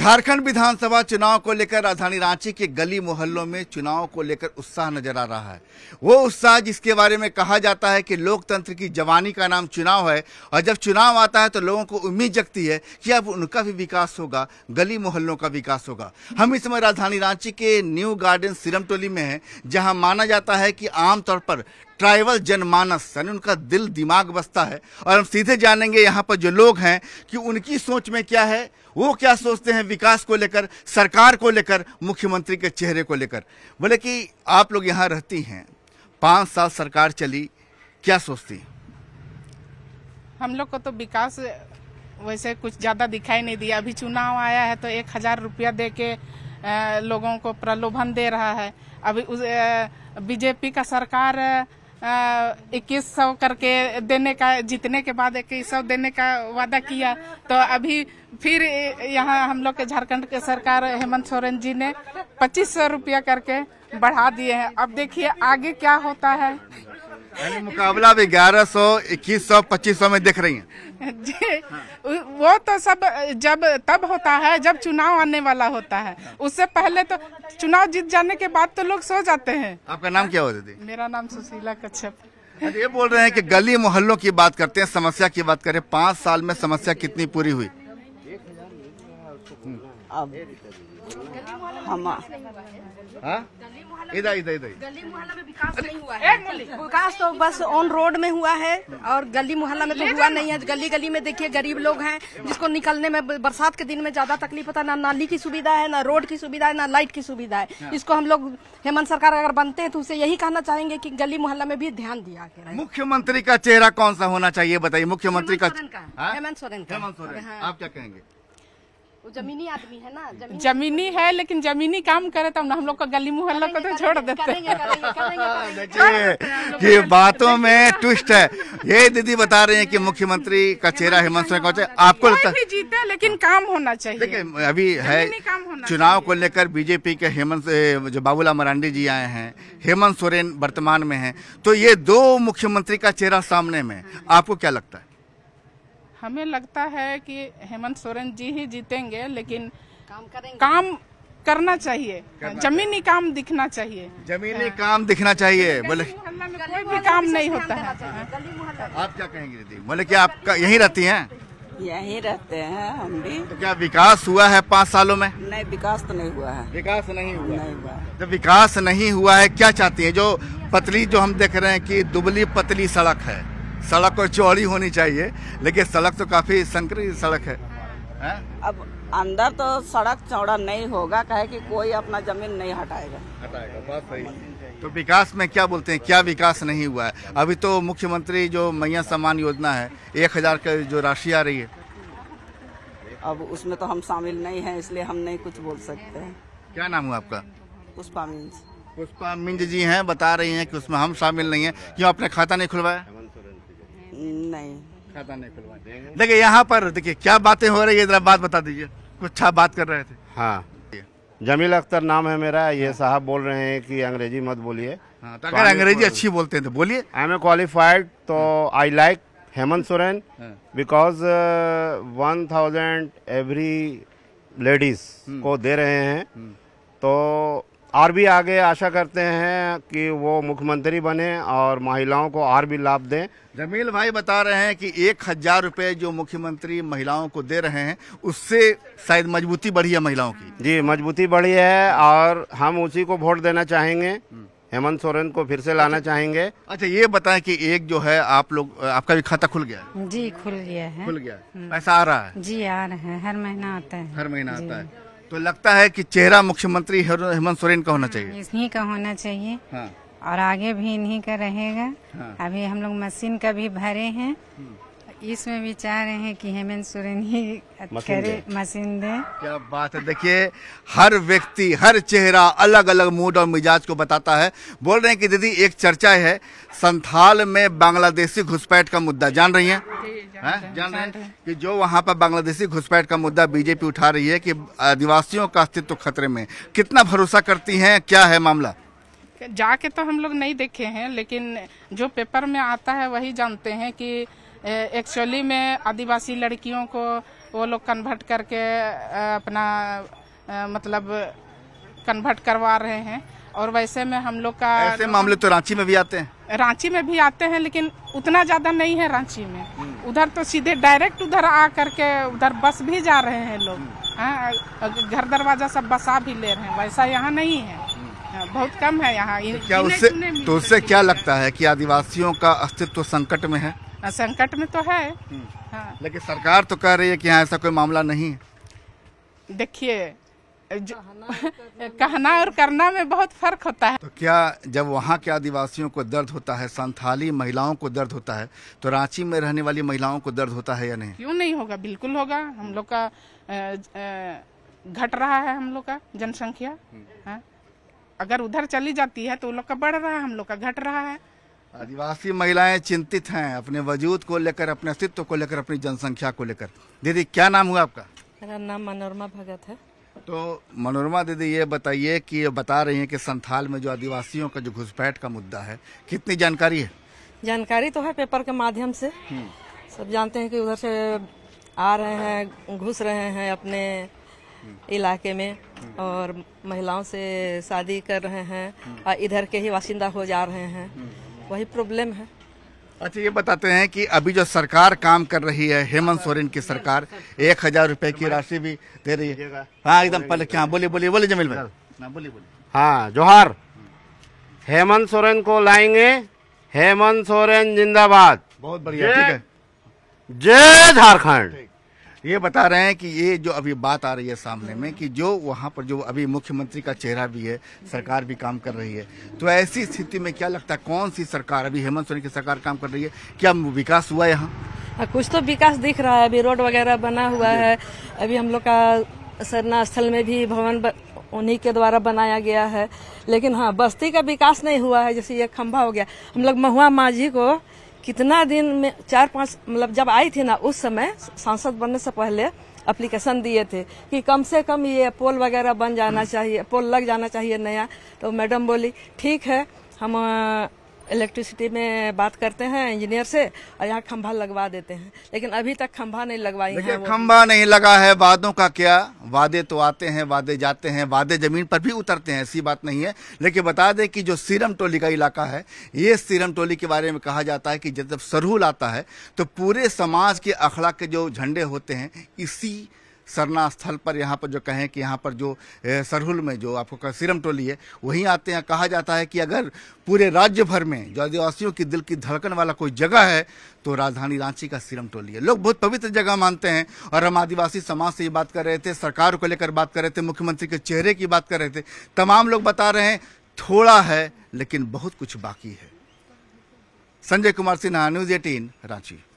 झारखंड विधानसभा चुनाव को लेकर राजधानी रांची के गली मोहल्लों में चुनाव को लेकर उत्साह नजर आ रहा है वो उत्साह जिसके बारे में कहा जाता है कि लोकतंत्र की जवानी का नाम चुनाव है और जब चुनाव आता है तो लोगों को उम्मीद जगती है कि अब उनका भी विकास होगा गली मोहल्लों का विकास होगा हम इस समय राजधानी रांची के न्यू गार्डन सिरम टोली में है जहाँ माना जाता है कि आमतौर पर ट्राइबल जनमानस यानी उनका दिल दिमाग बसता है और हम सीधे जानेंगे यहाँ पर जो लोग हैं कि उनकी सोच में क्या है वो क्या सोचते हैं विकास को लेकर सरकार को लेकर मुख्यमंत्री के चेहरे को लेकर बोले कि आप लोग यहाँ रहती हैं पाँच साल सरकार चली क्या सोचती हम लोग को तो विकास वैसे कुछ ज़्यादा दिखाई नहीं दिया अभी चुनाव आया है तो एक हज़ार रुपया दे के लोगों को प्रलोभन दे रहा है अभी बीजेपी का सरकार इक्कीस सौ करके देने का जीतने के बाद इक्कीस सौ देने का वादा किया तो अभी फिर यहाँ हम लोग के झारखंड के सरकार हेमंत सोरेन जी ने पच्चीस सौ रुपया करके बढ़ा दिए हैं अब देखिए आगे क्या होता है मुकाबला अब ग्यारह सौ इक्कीस सौ पच्चीस सौ में देख रही हैं हाँ। वो तो सब जब तब होता है जब चुनाव आने वाला होता है उससे पहले तो चुनाव जीत जाने के बाद तो लोग सो जाते हैं आपका नाम क्या हो दीदी मेरा नाम सुशीला कच्छप ये बोल रहे हैं कि गली मोहल्लों की बात करते हैं समस्या की बात करें पाँच साल में समस्या कितनी पूरी हुई अब हम हाँ? इधर इधर इधर गली मोहल्ला में विकास नहीं हुआ है विकास तो बस ऑन रोड में हुआ है और गली मोहल्ला में तो हुआ नहीं है गली गली में देखिए गरीब लोग हैं जिसको निकलने में बरसात के दिन में ज्यादा तकलीफ होता है ना नाली की सुविधा है ना रोड की सुविधा है ना लाइट की सुविधा है हाँ। इसको हम लोग हेमंत सरकार अगर बनते हैं तो उसे यही कहना चाहेंगे की गली मोहल्ला में भी ध्यान दिया मुख्यमंत्री का चेहरा कौन सा होना चाहिए बताइए मुख्यमंत्री का हेमंत सोरेन का हाँ? आप क्या कहेंगे जमीनी आदमी है ना जमीनी, जमीनी है लेकिन जमीनी काम करे तो हम लोग का गली मोहल्ला को तो छोड़ देते हाँ, ये बातों में ट्विस्ट है ये दीदी बता रहे हैं कि मुख्यमंत्री का चेहरा हेमंत सोरेन का आपको लगता है जीते लेकिन काम होना चाहिए देखिए अभी है चुनाव को लेकर बीजेपी के हेमंत जो बाबूलाल मरांडी जी आए हैं हेमंत सोरेन वर्तमान में है तो ये दो मुख्यमंत्री का चेहरा सामने में आपको क्या लगता है हमें लगता है कि हेमंत सोरेन जी ही जीतेंगे लेकिन काम करेंगे काम करना चाहिए जमीनी काम दिखना चाहिए जमीनी हाँ। काम दिखना चाहिए बोले कोई भी काम नहीं होता है आप क्या कहेंगे दीदी बोले क्या आप यही रहती हैं यही रहते हैं हम भी तो क्या विकास हुआ है पाँच सालों में नहीं विकास तो नहीं हुआ है विकास नहीं हुआ नहीं हुआ जब विकास नहीं हुआ है क्या चाहती है जो पतली जो हम देख रहे हैं कि दुबली पतली सड़क है सड़क को चौड़ी होनी चाहिए लेकिन सड़क तो काफ़ी संकरी सड़क है अब अंदर तो सड़क चौड़ा नहीं होगा कहे कि कोई अपना जमीन नहीं हटाएगा हटाएगा बात सही तो विकास में क्या बोलते हैं क्या विकास नहीं हुआ है अभी तो मुख्यमंत्री जो मैया सम्मान योजना है एक हज़ार का जो राशि आ रही है अब उसमें तो हम शामिल नहीं है इसलिए हम नहीं कुछ बोल सकते हैं क्या नाम हुआ आपका पुष्पा मिंज पुष्पा मिंज जी हैं बता रही हैं कि उसमें हम शामिल नहीं है क्यों आपने खाता नहीं खुलवाया नहीं देखिए यहाँ पर देखिए क्या बातें हो रही है जरा बात बता दीजिए कुछ आप बात कर रहे थे हाँ जमील अख्तर नाम है मेरा ये हाँ। साहब बोल रहे हैं कि अंग्रेजी मत बोलिए हाँ, तो अगर अंग्रेजी अच्छी बोलते हैं तो बोलिए आई एम ए क्वालिफाइड तो I like Hemant Soren because one thousand every ladies को दे रहे हैं हम्म। तो और भी आगे आशा करते हैं कि वो मुख्यमंत्री बने और महिलाओं को और भी लाभ दें जमील भाई बता रहे हैं कि एक हज़ार रुपये जो मुख्यमंत्री महिलाओं को दे रहे हैं उससे शायद मजबूती बढ़ी है महिलाओं की जी मजबूती बढ़ी है और हम उसी को वोट देना चाहेंगे हम्म। हेमंत सोरेन को फिर से लाना अच्छा, चाहेंगे अच्छा ये बताएं कि एक जो है आप लोग आपका भी खाता खुल गया जी खुल गया है खुल गया हम्म। पैसा आ रहा है जी आ रहा है हर महीना आता है हर महीना आता है तो लगता है कि चेहरा मुख्यमंत्री हेमंत सोरेन का होना हाँ, चाहिए इन्हीं का होना चाहिए हाँ। और आगे भी इन्हीं का रहेगा हाँ। अभी हम लोग मशीन का भी भरे हैं हम्म। इसमें भी चाह रहे हैं कि हेमंत सोरेन ही करे मशीन दे क्या बात है देखिए हर व्यक्ति हर चेहरा अलग अलग मूड और मिजाज को बताता है बोल रहे हैं कि दीदी एक चर्चा है संथाल में बांग्लादेशी घुसपैठ का मुद्दा जान रही हैं जान रहे हैं कि जो वहाँ पर बांग्लादेशी घुसपैठ का मुद्दा बीजेपी उठा रही है कि आदिवासियों का अस्तित्व खतरे में कितना भरोसा करती हैं क्या है मामला जाके तो हम लोग नहीं देखे हैं लेकिन जो पेपर में आता है वही जानते हैं कि एक्चुअली में आदिवासी लड़कियों को वो लोग कन्वर्ट करके अपना मतलब कन्वर्ट करवा रहे हैं और वैसे में हम लोग का ऐसे मामले तो रांची में भी आते हैं रांची में भी आते हैं लेकिन उतना ज़्यादा नहीं है रांची में उधर तो सीधे डायरेक्ट उधर आ करके उधर बस भी जा रहे हैं लोग हाँ घर दरवाजा सब बसा भी ले रहे हैं वैसा यहाँ नहीं है हाँ, बहुत कम है यहाँ तो क्या उससे तो उससे क्या लगता है कि आदिवासियों का अस्तित्व तो संकट में है हाँ, संकट में तो है हम्म। हाँ। लेकिन सरकार तो कह रही है कि यहाँ ऐसा कोई मामला नहीं है देखिए कहना और करना में बहुत फर्क होता है तो क्या जब वहाँ के आदिवासियों को दर्द होता है संथाली महिलाओं को दर्द होता है तो रांची में रहने वाली महिलाओं को दर्द होता है या नहीं क्यों नहीं होगा बिल्कुल होगा हम लोग का घट रहा है हम लोग का जनसंख्या हम्म। हाँ। अगर उधर चली जाती है तो लोग का बढ़ रहा है हम लोग का घट रहा है आदिवासी महिलाएं चिंतित हैं अपने वजूद को लेकर अपने अस्तित्व को लेकर अपनी जनसंख्या को लेकर दीदी क्या नाम हुआ आपका मेरा नाम मनोरमा भगत है तो मनोरमा दीदी ये बताइए कि ये बता रही हैं कि संथाल में जो आदिवासियों का जो घुसपैठ का मुद्दा है कितनी जानकारी है जानकारी तो है पेपर के माध्यम से हम्म। सब जानते हैं कि उधर से आ रहे हैं घुस रहे हैं अपने हम्म। इलाके में हम्म। और महिलाओं से शादी कर रहे हैं और इधर के ही बासिंदा हो जा रहे हैं वही प्रॉब्लम है अच्छा ये बताते हैं कि अभी जो सरकार काम कर रही है हेमंत सोरेन की सरकार एक हजार रुपए की राशि भी दे रही है हाँ एकदम पहले क्या बोलिए बोलिए बोलिए जमील भाई हाँ जोहार हेमंत सोरेन को लाएंगे हेमंत सोरेन जिंदाबाद बहुत बढ़िया ठीक है जय झारखंड ये बता रहे हैं कि ये जो अभी बात आ रही है सामने में कि जो वहाँ पर जो अभी मुख्यमंत्री का चेहरा भी है सरकार भी काम कर रही है तो ऐसी स्थिति में क्या लगता है कौन सी सरकार अभी हेमंत सोरेन की सरकार काम कर रही है क्या विकास हुआ यहाँ हाँ, कुछ तो विकास दिख रहा है अभी रोड वगैरह बना हुआ है अभी हम लोग का सरना स्थल में भी भवन ब... उन्हीं के द्वारा बनाया गया है लेकिन हाँ बस्ती का विकास नहीं हुआ है जैसे ये खंभा हो गया हम लोग महुआ माझी को कितना दिन में चार पांच मतलब जब आई थी ना उस समय सांसद बनने से पहले अप्लीकेशन दिए थे कि कम से कम ये पोल वगैरह बन जाना चाहिए पोल लग जाना चाहिए नया तो मैडम बोली ठीक है हम इलेक्ट्रिसिटी में बात करते हैं इंजीनियर से और यहाँ खंभा लगवा देते हैं लेकिन अभी तक खंभा नहीं लगवाई है खंभा नहीं लगा है वादों का क्या वादे तो आते हैं वादे जाते हैं वादे जमीन पर भी उतरते हैं ऐसी बात नहीं है लेकिन बता दें कि जो सीरम टोली का इलाका है ये सीरम टोली के बारे में कहा जाता है कि जब सरहुल आता है तो पूरे समाज के अखड़ा के जो झंडे होते हैं इसी सरना स्थल पर यहाँ पर जो कहें कि यहाँ पर जो सरहुल में जो आपको सीरम टोली है वहीं आते हैं कहा जाता है कि अगर पूरे राज्य भर में जो आदिवासियों की दिल की धड़कन वाला कोई जगह है तो राजधानी रांची का सीरम टोली है लोग बहुत पवित्र जगह मानते हैं और हम आदिवासी समाज से ये बात कर रहे थे सरकार को लेकर बात कर रहे थे मुख्यमंत्री के चेहरे की बात कर रहे थे तमाम लोग बता रहे हैं थोड़ा है लेकिन बहुत कुछ बाकी है संजय कुमार सिन्हा न्यूज एटीन रांची